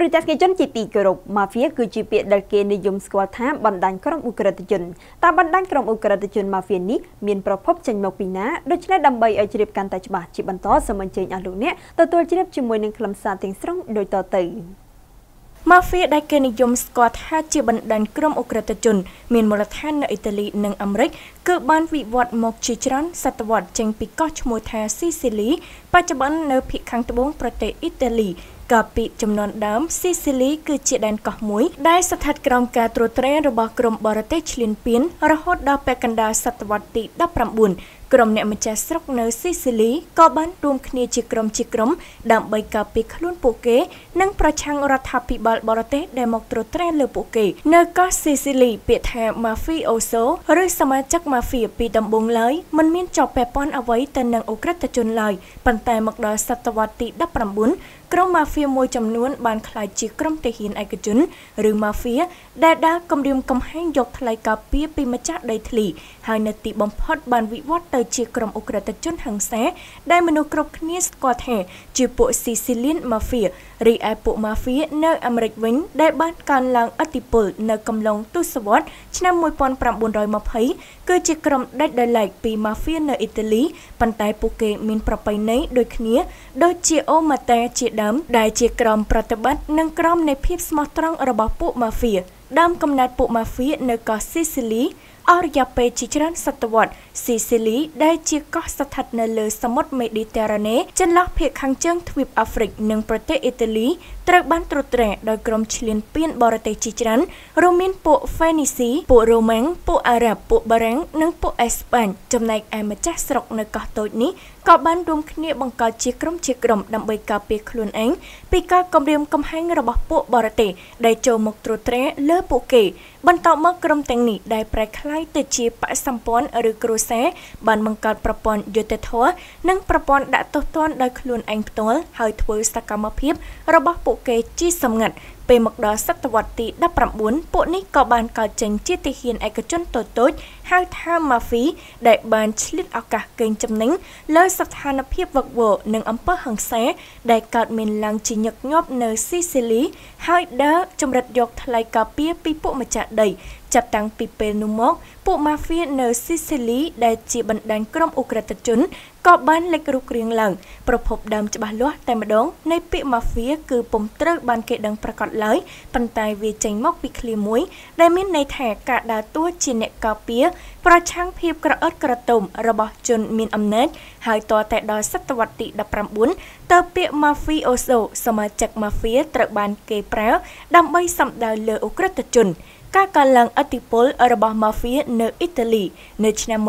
ព្រោះតែស្គីជនជាទីគោរពម៉ាហ្វៀគឺជាពាក្យដែលគេនិយមស្គាល់ថាបណ្ដាញក្រុមអ ுக ្រិតជនតើបណ្ដាញក្រុមអ ுக ្រិតជនម៉ាហ្វៀនេះមានប្រភពចេញមកពីណាដូច្នេះដើម្បីឲ្យជ្រាបកាន់តែច្បាស់ជាបន្តសូមអញ្ជើញអស់លោកអ្នកទទួលជ្រាបជាមួយនឹងខ្លឹមសារទាំងស្រុងដូចតទៅម៉ាហ្វៀដែលគេនិយមស្គាល់ថាជាបណ្ដាញក្រុមអ ுக ្រិតជនមានមូលដ្ឋាននៅអ៊ីតាលីនិងអាមេរិកគឺបានវិវត្តមកជាច្រើនសតវត្សចេញពីកោះឈ្មោះថាស៊ីស៊ីលីបច្ចុប្បន្ននៅភាគខាងត្បូងប្រទេសអ៊ីតាលីកាលពីចំនួនដើមស៊ីស៊ីលីគឺជាដែនកោះមួយ ដែលស្ថិតក្រោមការត្រួតត្រារបស់ក្រមបរទេសឈ្លានពានរហូតដល់ពាក់កណ្ដាលសតវត្សទី19ក្រុមអ្នកម្ចាស់ស្រុកនៅស៊ីស៊ីលីក៏បានរួមគ្នាជាក្រុមជាក្រុមដើម្បីការពារខ្លួនពួកគេ និងប្រឆាំងរដ្ឋាភិបាលបរទេសដែលមកត្រួតត្រាលើពួកគេ នៅកោះស៊ីស៊ីលីពាក្យថា Mafioso ឬសមាជិក Mafia ពីដំបូងឡើយមិនមានជាប់ពាក់ព័ន្ធអ្វីទៅនឹងអ ுக ្រិតជនឡើយប៉ុន្តែមកដល់សតវត្សទី19ក្រុមម៉ាហ្វៀមួយចំនួនបានក្លាយជាក្រុមទាហានឯកជន ឬម៉ាហ្វៀដែលដើរគម្រាមកំហែងយកថ្លៃការពារពីម្ចាស់ដីធ្លី ហើយនៅទីបំផុតបានវិវត្តទៅជាក្រុមអ ுக ្រិតជនហិង្សាដែលមនុស្សគ្រប់គ្នាស្គាល់ថាជាពួកស៊ីស៊ីលៀនម៉ាហ្វៀរីឯពួកម៉ាហ្វៀនៅអាមេរិកវិញដែលបានកើនឡើងឥទ្ធិពលនៅកំឡុងទសវត្សរ៍ឆ្នាំ1920គឺជាក្រុមដាច់ដោយឡែកពីម៉ាហ្វៀនៅអ៊ីតាលីប៉ុន្តែពួកគេមានប្រពៃណីដូចគ្នាដូចជាអូម៉ាតេជាដើមដែលជាក្រុមប្រតិបត្តិនិងក្រុមនៃភាពស្មោះត្រង់របស់ពួកម៉ាហ្វៀដើមកំណើតពួកម៉ាហ្វៀនៅកោះស៊ីស៊ីលីអស់រយៈពេលជាច្រើនសតវត្សរ៍ស៊ីស៊ីលីដែលជាកោះស្ថិតនៅលើសមុទ្រមេឌីទែរ៉ាណេចន្លោះភាគខាងជើងទ្វីបអាហ្វ្រិកនិងប្រទេសអ៊ីតាលី ត្រូវបានត្រួតត្រាដោយក្រុមឈ្លានពាន បរទេសជាច្រើនរួមមានពួកហ្វេនីស៊ីពួករូម៉ាំងពួកអារ៉ាប់ពួកបារាំងនិងពួកអេស្ប៉ាញចំណែកឯម្ចាស់ស្រុកនៅកោះតូចនេះក៏បានរួមគ្នាបង្កើតជាក្រុមជាក្រុមដើម្បីការពារខ្លួនឯងពីការគំរាមកំហែងរបស់ពួកបរទេសដែលចូលមកត្រួតត្រា លើពួកគេ បន្តមកក្រុមទាំងនេះដែលប្រែក្លាយទៅជាបកសម្ព័ន្ធឬគ្រួសារសេបានបង្កើតប្រព័ន្ធយុត្តិធម៌និងប្រព័ន្ធដាក់ទោសទណ្ឌដោយខ្លួនឯងផ្ទាល់ហើយធ្វើសកម្មភាពរបស់ពួកគេជាសម្ងាត់ពេលមកដល់សតវត្សទី19ពួកនេះក៏បានកើតចេញជាទីហ៊ានឯកជនតូចៗហៅថា Mafia ដែលបានឆ្លៀតឱកាសកេងចំណេញលើស្ថានភាពវឹកវរនិងអំពើហិង្សាដែលកើតមានឡើងជាញឹកញាប់នៅស៊ីស៊ីលីហើយដើរចម្រិតយកថ្លៃការពារពីពួកម្ចាស់ដី ចាប់តាំងពីពេលនោះមក ពួក Mafia នៅស៊ីស៊ីលីដែលជាបណ្ដាញក្រុមអ ுக ្រិតជនក៏បានលេចរូបរាងឡើងប្រភពដើមច្បាស់លាស់តែម្ដង នៃពាក្យ Mafia គឺពុំត្រូវបានគេដឹងប្រកាសឡើយប៉ុន្តែវាចេញមកពីឃ្លាមួយដែលមានន័យថាការដើរតួជាអ្នកកោពាប្រឆាំងភាពក្រអឺតក្រទុំរបស់ជនមានអំណាចហើយតរតែដល់សតវត្សទី19តើពាក្យ Mafioso សមាជិក Mafia ត្រូវបានគេប្រើដើម្បីសំដៅលើអ ுக ្រិតជន ការកើនឡើងឥទ្ធិពលរបស់ម៉ាហ្វៀនៅអ៊ីតាលីនៅឆ្នាំ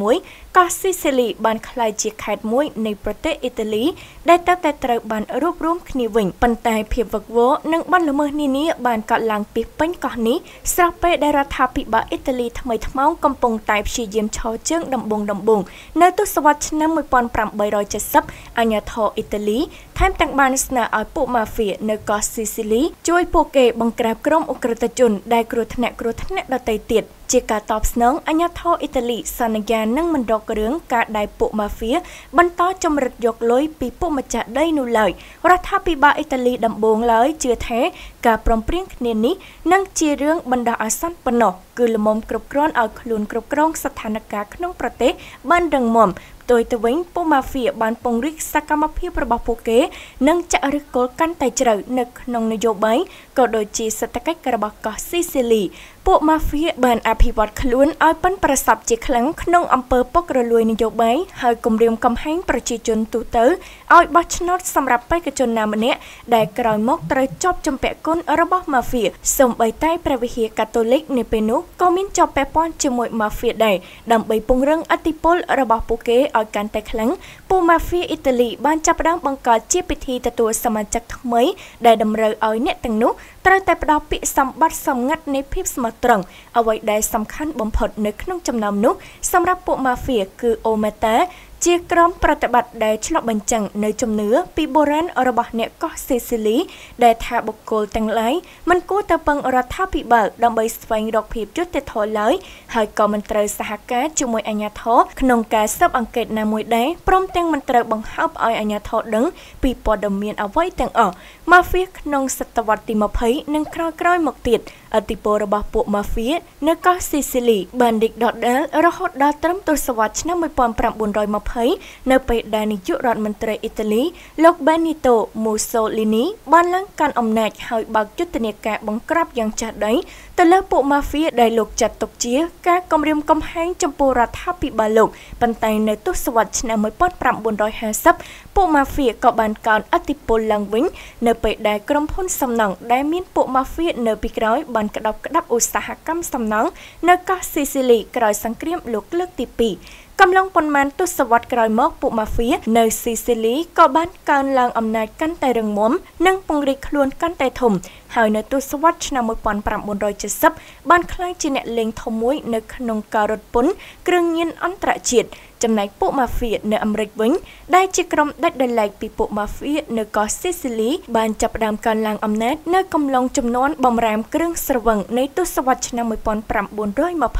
1861កោះស៊ីស៊ីលីបានក្លាយជាខេត្តមួយនៃប្រទេសអ៊ីតាលី ដែលតែតែត្រូវបានរួបរวมគ្នាវិញប៉ុន្តែភាពវឹកវរនិងបទល្មើសនានាបានកើតឡើងពីពេញកោះនេះស្រាប់ពេលដែលរដ្ឋាភិបាលអ៊ីតាលីថ្មីថ្មោងកំពុងតែព្យាយាមឈរជើងដំបងដំបង នៅទសវត្សរ៍ឆ្នាំ1870អាញាធរអ៊ីតាលី ថែមទាំងបានស្នើឲ្យពួកម៉ាហ្វៀនៅកោះស៊ីស៊ីលីជួយពួកគេបង្ក្រាបក្រុមអ ுக ្រិតជនដែលគ្រោះថ្នាក់គ្រោះថ្នាក់ដទៃទៀត។ជាការតបស្នងអាញាធរអ៊ីតាលីសន្យានឹងមិនរករឿងការដែលពួកម៉ាហ្វៀបន្តចំរិតយកលុយពីពួកម្ចាស់ដីនោះឡើយរដ្ឋាភិបាលអ៊ីតាលីដំបូងឡើយជឿថាការប្រំព្រៀងគ្នានេះនឹងជារឿងបណ្ដោះអាសន្នប៉ុណ្ណោះគឺលំមុំគ្រប់គ្រាន់ឲ្យខ្លួនគ្រប់គ្រងស្ថានភាពក្នុងប្រទេសបានរឹងមាំទុយទៅវិញពួកម៉ាហ្វៀបានពង្រីកសកម្មភាពរបស់ពួកគេនិងចាក់ឫសគល់កាន់តែជ្រៅនៅក្នុងនយោបាយក៏ដូចជាសេដ្ឋកិច្ចរបស់កោះស៊ីស៊ីលីពួកម៉ាហ្វៀបានអភិវឌ្ឍខ្លួនឲ្យប៉ិនប្រសពជាខ្លាំងក្នុងអំពើពុករលួយនយោបាយហើយគំរាមកំហែងប្រជាជនទូទៅឲ្យបោះឆ្នោតសម្រាប់បេក្ខជនណាម្នាក់ដែលក្រោយមកត្រូវជាប់ជំពាក់គុណរបស់ម៉ាហ្វៀសូម្បីតែព្រះវិហារកាតូលិកនៅពេលនោះក៏មានជាប់ពាក់ព័ន្ធជាមួយម៉ាហ្វៀដែរដើម្បីពង្រឹងអធិបុលរបស់ពួកគេឲ្យឲ្យកាន់តែខ្លាំងពូម៉ាហ្វៀអ៊ីតាលីបានចាប់ផ្ដើមបង្កើតជាពិធីទទួលសមាជិកថ្មីដែលតម្រូវឲ្យអ្នកទាំងនោះត្រូវតែផ្ដោតពាក្យសម្បត្តិសម្ងាត់នៃភាពស្មោះត្រង់អ្វីដែលសំខាន់បំផុតនៅក្នុងចំណោមនោះ សម្រាប់ពួកម៉ាហ្វៀគឺអូម៉េតាជាក្រុមប្រតិបត្តិដែលឆ្លុះបញ្ចាំងនៅជំនឿពីបុរាណរបស់អ្នកកោះសេស៊ីលីដែលថាបុគ្គលទាំងឡាយមិនគួរតែពឹងរដ្ឋាភិបាលដើម្បីស្វែងរកភាពយុត្តិធម៌ឡើយហើយក៏មិនត្រូវសហការជាមួយអាជ្ញាធរក្នុងការស៊ើបអង្កេតណាមួយដែរព្រមទាំងមិនត្រូវបង្ហោបឲ្យអាជ្ញាធរដឹងពីព័ត៌មានអ្វីទាំងអស់ម៉ាហ្វៀក្នុងសតវត្សទី20និងក្រោយៗមកទៀតអធិបតេយ្យរបស់ពួកម៉ាហ្វៀនៅកោះសេស៊ីលីបានរីកដុះដាលរហូតដល់ត្រឹមទសវត្សរ៍ឆ្នាំ1920 2020នៅពេលដែលនាយករដ្ឋមន្ត្រីអ៊ីតាលីលោក Benito Mussolini បានឡើងកាន់អំណាចហើយបើកយុទ្ធនាការបង្ក្រាបយ៉ាងចាស់ដីទៅលើពួកម៉ាហ្វៀដែលលោកចាត់ទុកជាការគំរាមកំហែងចំពោះរដ្ឋាភិបាលលោកប៉ុន្តែនៅទសវត្សរ៍ឆ្នាំ1950ពួកម៉ាហ្វៀក៏បានកោនអធិពលឡើងវិញនៅពេលដែលក្រុមហ៊ុនសំណង់ដែលមានពួកម៉ាហ្វៀនៅពីក្រោយបានក្តោបក្តាប់ឧស្សាហកម្មសំណង់នៅកោះស៊ីស៊ីលីក្រោយសង្គ្រាមលោកលើកទី2កំឡុងប៉ុន្មានទសវត្សរ៍ក្រោយមកពួកម៉ាហ្វៀនៅស៊ីស៊ីលីក៏បានកើនឡើងអំណាចកាន់តែរឹងមាំនិងពង្រីកខ្លួនកាន់តែធំហើយនៅទសវត្សរ៍ឆ្នាំ1970បានក្លាយជាអ្នកលេងធំមួយ នៅក្នុងការរត់ពន្ធគ្រឿងញៀនអន្តរជាតិចំណែកពួកម៉ាហ្វៀនៅអាមេរិកវិញ ដែលជាក្រុមដាច់ដោយឡែកពីពួកម៉ាហ្វៀនៅកោះស៊ីស៊ីលី បានចាប់ផ្ដើមកាន់ឡើងអំណាចនៅកំឡុងចំនួនបំរាមគ្រឿងស្រវឹងនៃទសវត្សរ៍ឆ្នាំ1920ម៉ា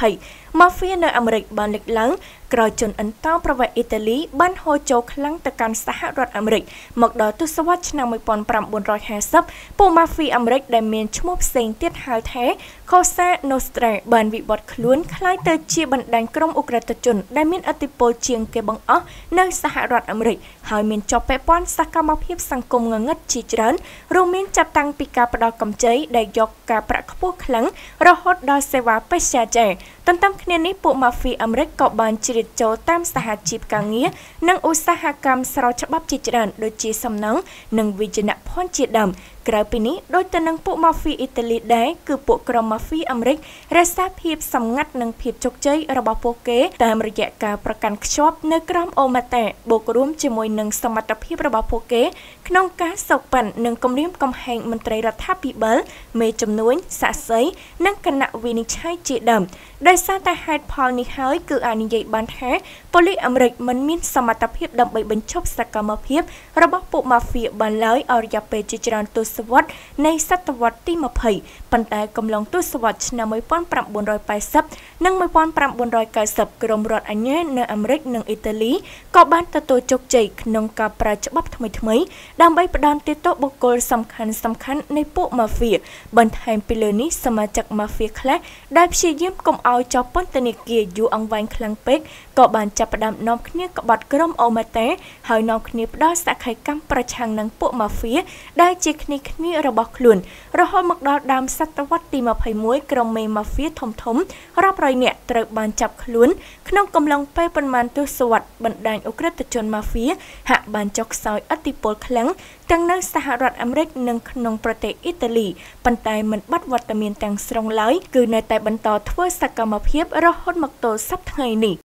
ហ្វៀនៅអាមេរិក បានលេចឡើង ក្រោយជនអន្តោប្រវេសន៍អ៊ីតាលីបានហូរចូលខ្លាំងទៅកាន់សហរដ្ឋអាមេរិកមកដល់ទសវត្សរ៍ឆ្នាំ1950ពួកម៉ាហ្វីអាមេរិកដែលមានឈ្មោះផ្សេងទៀតហៅថា Cosa Nostra បានវិវត្តខ្លួនคล้ายទៅជាបណ្ដាញក្រុមអ ுக ្រិតជនដែលមានអធិបុលជាងគេបង្អស់នៅសហរដ្ឋអាមេរិកហើយមានជាប់ពាក់ព័ន្ធសកម្មភាពសង្គមងងឹតជាច្រើនរួមមានចាប់តាំងពីការផ្ដល់កម្ចីដែលយកការប្រាក់ខ្ពស់ខ្លាំងរហូតដល់សេវាបេស្យាចារទន្ទឹមគ្នានេះពួកម៉ាហ្វីអាមេរិកក៏បានជ្រៀតចូលតាមសហជីពការងារនិងឧស្សាហកម្មស្រោចច្បាប់ជាច្រើន ដូចជា សំណង់និងវិជ្ជាភ័ណ្ឌជាដើមក្រៅពីនេះដូចទៅនឹងពួកម៉ាហ្វីអ៊ីតាលីដែរគឺពួកក្រុមម៉ាហ្វីអាមេរិករក្សាភាពសម្ងាត់និងភាពជោគជ័យរបស់ពួកគេតាមរយៈការប្រកាន់ខ្ជាប់ នៅក្រមអូម៉ាតាបូករួមជាមួយនឹងសមត្ថភាពរបស់ពួកគេ ក្នុងការសោកប៉ាន់និងគម្រាមកំហែងមន្ត្រីរដ្ឋាភិបាលមេជំនួញសាក់សីនិងគណៈវិនិច្ឆ័យជាដើមដែលសារតែហេតុផលនេះហើយគឺអាចនិយាយបានថាប៉ូលីសអាមេរិកមិនមានសមត្ថភាពដើម្បីបញ្ឈប់សកម្មភាពរបស់ពួកម៉ាហ្វៀបានឡើយអរិយាពេលជាច្រើនទសវត្សរ៍នៃសតវត្សរ៍ទី20ប៉ុន្តែកំឡុងទសវត្សរ៍ឆ្នាំ1980និង1990ក្រមរដ្ឋអាជ្ញានៅអាមេរិកនិងអ៊ីតាលីក៏បានទទួលជោគជ័យក្នុងការប្រើច្បាប់ថ្មីៗដើម្បីផ្ដន់ទោសបុគ្គលសំខាន់សំខាន់នៃពួកម៉ាហ្វៀបន្ថែមពីលើនេះសមាជិកម៉ាហ្វៀខ្លះដែលព្យាយាមកុំឲ្យចោះពន្ធនាគារយូរអង្វែងខ្លាំងពេកក៏បានចាប់ផ្ដើមនាំគ្នាក្បត់ក្រុមអូម៉ាតេហើយនាំគ្នាផ្ដល់សក្ខីកម្មប្រឆាំងនឹងពួកម៉ាហ្វៀដែលជាគ្នាគ្នារបស់ខ្លួនរហូតមកដល់ដើមសតវត្សទី21ក្រុមមេម៉ាហ្វៀធំធំរាប់រយនាក់ត្រូវបានចាប់ខ្លួនក្នុងកំឡុងពេលប្រមាណទសវត្សបណ្ដាញអូក្រិតជនម៉ាហ្វៀហាក់បានចុះខ្សោយឥទ្ធិពលខ្លាំងទាំងនៅសហរដ្ឋអាមេរិកនិងក្នុងប្រទេសអ៊ីតាលីប៉ុន្តែមិនបាត់វត្តមានទាំងស្រុងឡើយគឺនៅតែបន្តធ្វើសកម្មភាពរហូតមកទល់សប្តាហ៍ថ្ងៃនេះ